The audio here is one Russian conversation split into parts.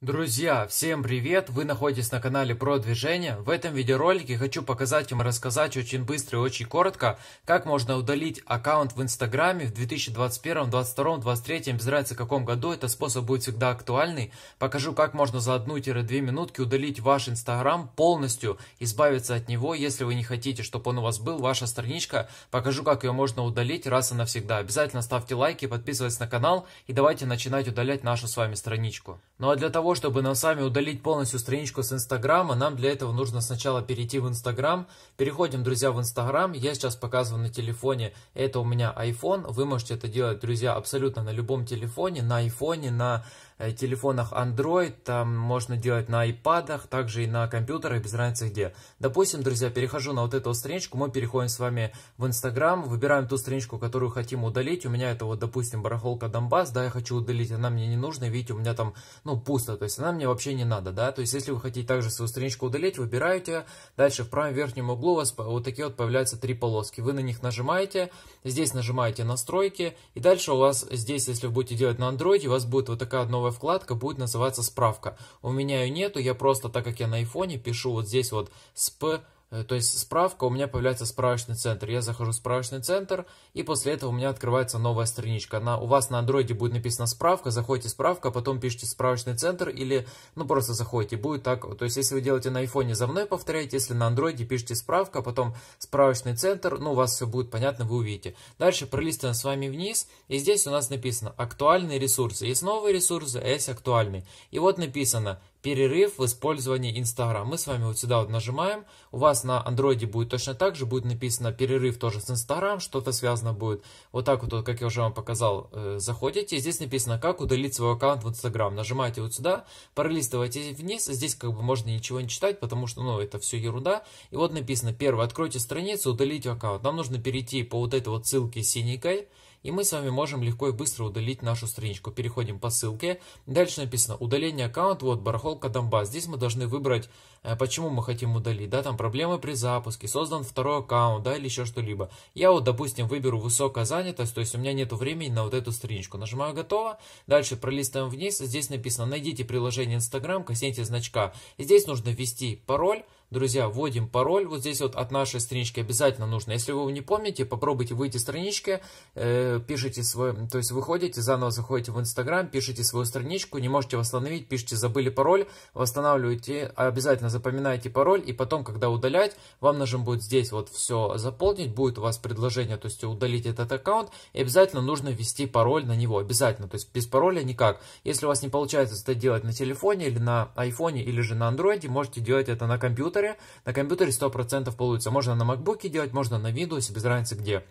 Друзья, всем привет! Вы находитесь на канале про движение. В этом видеоролике хочу показать вам рассказать очень быстро и очень коротко, как можно удалить аккаунт в Инстаграме в 2021, 2022, 2023, без разницы в каком году, этот способ будет всегда актуальный. Покажу, как можно за 1-2 минутки удалить ваш Инстаграм полностью, избавиться от него, если вы не хотите, чтобы он у вас был, ваша страничка. Покажу, как ее можно удалить раз и навсегда. Обязательно ставьте лайки, подписывайтесь на канал и давайте начинать удалять нашу с вами страничку. Ну а для того, того, чтобы нам с вами удалить полностью страничку с Инстаграма, нам для этого нужно сначала перейти в Инстаграм. Переходим, друзья, в Инстаграм. Я сейчас показываю на телефоне, это у меня iPhone. Вы можете это делать, друзья, абсолютно на любом телефоне, на iPhone, на э, телефонах Android, там можно делать на iPad, также и на компьютерах, без разницы где. Допустим, друзья, перехожу на вот эту страничку, мы переходим с вами в Инстаграм, выбираем ту страничку, которую хотим удалить. У меня это вот, допустим, барахолка Донбасс, да, я хочу удалить, она мне не нужна, видите, у меня там, ну, пусто, то есть она мне вообще не надо, да, то есть если вы хотите также свою страничку удалить, выбираете, дальше в правом верхнем углу у вас вот такие вот появляются три полоски, вы на них нажимаете, здесь нажимаете настройки, и дальше у вас здесь, если вы будете делать на Android, у вас будет вот такая новая вкладка, будет называться справка, у меня ее нету, я просто, так как я на айфоне, пишу вот здесь вот сп Э, то есть справка, у меня появляется справочный центр. Я захожу в справочный центр, и после этого у меня открывается новая страничка. На, у вас на андроиде будет написано справка, заходите справка, а потом пишите справочный центр, или ну просто заходите, будет так. То есть если вы делаете на айфоне, за мной повторяйте, если на андроиде, пишите справка, а потом справочный центр, ну у вас все будет понятно, вы увидите. Дальше пролистываем с вами вниз, и здесь у нас написано актуальные ресурсы. Есть новые ресурсы, а есть актуальные. И вот написано перерыв в использовании Инстаграм. Мы с вами вот сюда вот нажимаем. У вас на андроиде будет точно так же, будет написано перерыв тоже с Инстаграм, что-то связано будет. Вот так вот, как я уже вам показал, э, заходите. Здесь написано, как удалить свой аккаунт в Инстаграм. Нажимаете вот сюда, пролистываете вниз. Здесь как бы можно ничего не читать, потому что, ну, это все ерунда. И вот написано, первое, откройте страницу, Удалить аккаунт. Нам нужно перейти по вот этой вот ссылке синенькой и мы с вами можем легко и быстро удалить нашу страничку. Переходим по ссылке. Дальше написано удаление аккаунта, вот барахолка Донбасс. Здесь мы должны выбрать, э, почему мы хотим удалить, да, там проблемы при запуске, создан второй аккаунт, да, или еще что-либо. Я вот, допустим, выберу высокая занятость, то есть у меня нет времени на вот эту страничку. Нажимаю готово, дальше пролистываем вниз, здесь написано найдите приложение Instagram, косните значка. Здесь нужно ввести пароль, Друзья, вводим пароль вот здесь вот от нашей странички обязательно нужно. Если вы его не помните, попробуйте выйти из странички, э, пишите свой, то есть выходите, заново заходите в Инстаграм, пишите свою страничку, не можете восстановить, пишите забыли пароль, восстанавливаете, обязательно запоминайте пароль и потом, когда удалять, вам нужно будет здесь вот все заполнить, будет у вас предложение, то есть удалить этот аккаунт и обязательно нужно ввести пароль на него, обязательно, то есть без пароля никак. Если у вас не получается это делать на телефоне или на айфоне или же на андроиде, можете делать это на компьютере компьютере. На компьютере 100% получится. Можно на макбуке делать, можно на Windows, без разницы где.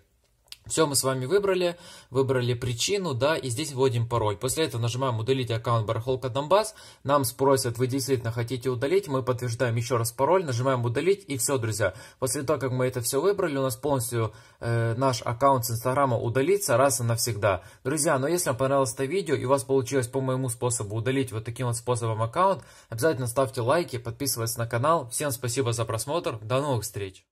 Все, мы с вами выбрали, выбрали причину, да, и здесь вводим пароль. После этого нажимаем удалить аккаунт Барахолка Донбасс. Нам спросят, вы действительно хотите удалить, мы подтверждаем еще раз пароль, нажимаем удалить и все, друзья. После того, как мы это все выбрали, у нас полностью э, наш аккаунт с Инстаграма удалится раз и навсегда. Друзья, но ну если вам понравилось это видео и у вас получилось по моему способу удалить вот таким вот способом аккаунт, обязательно ставьте лайки, подписывайтесь на канал. Всем спасибо за просмотр, до новых встреч!